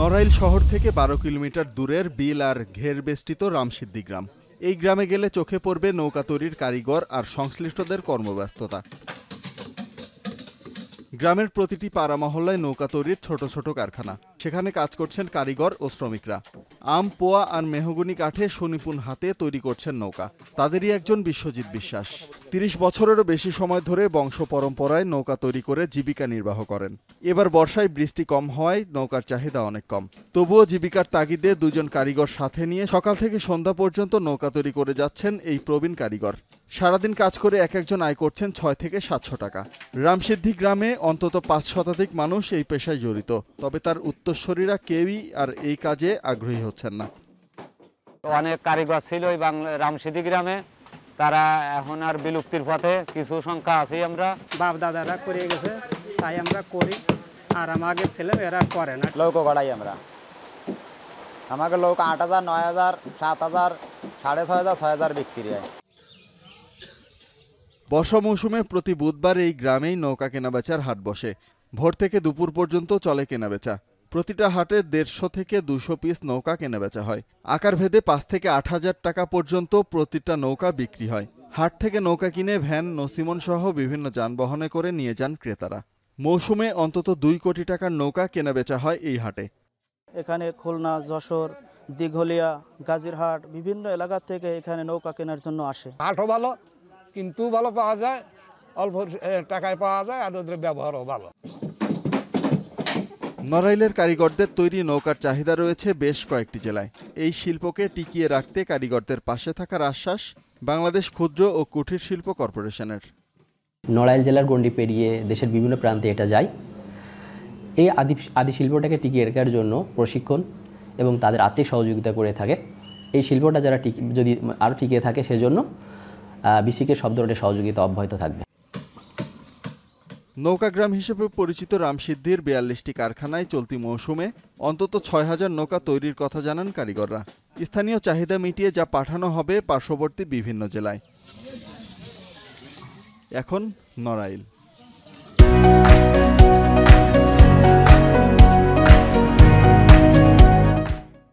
নড়াইল শহর থেকে বারো কিলোমিটার দূরের বিল আর ঘের বেষ্টিত রামসিদ্ধি গ্রাম এই গ্রামে গেলে চোখে পড়বে নৌকা তৈরির কারিগর আর সংশ্লিষ্টদের কর্মব্যস্ততা গ্রামের প্রতিটি পাড়া মহল্লায় নৌকা তৈরির ছোট ছোট কারখানা সেখানে কাজ করছেন কারিগর ও শ্রমিকরা আম পোয়া আর মেহগুনি কাঠে সনিপুণ হাতে তৈরি করছেন নৌকা তাদেরই একজন বিশ্বজিৎ বিশ্বাস ৩০ বছরেরও বেশি সময় ধরে বংশ পরম্পরায় নৌকা তৈরি করে জীবিকা নির্বাহ করেন এবার বর্ষায় বৃষ্টি কম হয় নৌকার চাহিদা অনেক কম তবুও জীবিকার তাগিদে দুজন কারিগর সাথে নিয়ে সকাল থেকে সন্ধ্যা পর্যন্ত নৌকা তৈরি করে যাচ্ছেন এই প্রবীণ কারিগর সারাদিন কাজ করে এক একজন আয় করছেন ছয় থেকে সাতশো টাকা রামসিদ্ধি গ্রামে অন্তত পাঁচ শতাধিক মানুষ এই পেশায় জড়িত তবে তার উত্তরস্বরীরা কেউই আর এই কাজে আগ্রহী হচ্ছেন না অনেক কারিগর ছিল বাংলা রামসিদ্ধি গ্রামে তারা এখন আর বিলুপ্তির পথে কিছু সংখ্যা আছে আমরা বাপ দাদারা করে গেছে তাই আমরা করি আর আমাদের ছেলে এরা করে না লৌকো গড়াই আমরা আমাকে লোক আট হাজার নয় হাজার সাত হাজার সাড়ে ছয় হাজার ছয় হাজার বিক্রি হয় বর্ষা মৌসুমে প্রতি বুধবার এই গ্রামেই নৌকা কেনাবেচার হাট বসে ভোর থেকে দুপুর পর্যন্ত চলে কেনাবেচা প্রতিটা হাটে দেড়শো থেকে দুশো পিস নৌকা কেনাবেচা হয় আকার ভেদে পাঁচ থেকে আট হাজার টাকা পর্যন্ত প্রতিটা নৌকা বিক্রি হয় হাট থেকে নৌকা কিনে ভ্যান নসিমন সহ বিভিন্ন যানবাহনে করে নিয়ে যান ক্রেতারা মৌসুমে অন্তত দুই কোটি টাকার নৌকা কেনাবেচা হয় এই হাটে এখানে খুলনা যশোর দীঘলিয়া গাজীরহাট বিভিন্ন এলাকা থেকে এখানে নৌকা কেনার জন্য আসে হাটও ভালো কিন্তু ভালো পাওয়া যায় অল্প টাকায় পাওয়া যায় আর ওদের ব্যবহারও ভালো নড়াইলের কারিগরদের তৈরি নৌকার চাহিদা রয়েছে বেশ কয়েকটি জেলায় এই শিল্পকে টিকিয়ে রাখতে কারিগরদের পাশে থাকার আশ্বাস বাংলাদেশ ক্ষুদ্র ও কুটির শিল্প কর্পোরেশনের নড়াইল জেলার গণ্ডি পেরিয়ে দেশের বিভিন্ন প্রান্তে এটা যায় এই আদি আদি শিল্পটাকে টিকিয়ে রাখার জন্য প্রশিক্ষণ এবং তাদের আর্থিক সহযোগিতা করে থাকে এই শিল্পটা যারা টিকি যদি আরও টিকিয়ে থাকে সেজন্য বিসিকে সব ধরনের সহযোগিতা অব্যাহত থাকবে নৌকাগ্রাম হিসেবে পরিচিত রামসিদ্ধির বিয়াল্লিশটি কারখানায় চলতি মৌসুমে অন্তত ছয় হাজার নৌকা তৈরির কথা জানান কারিগররা স্থানীয় চাহিদা মিটিয়ে যা পাঠানো হবে পার্শ্ববর্তী বিভিন্ন জেলায় এখন নড়াইল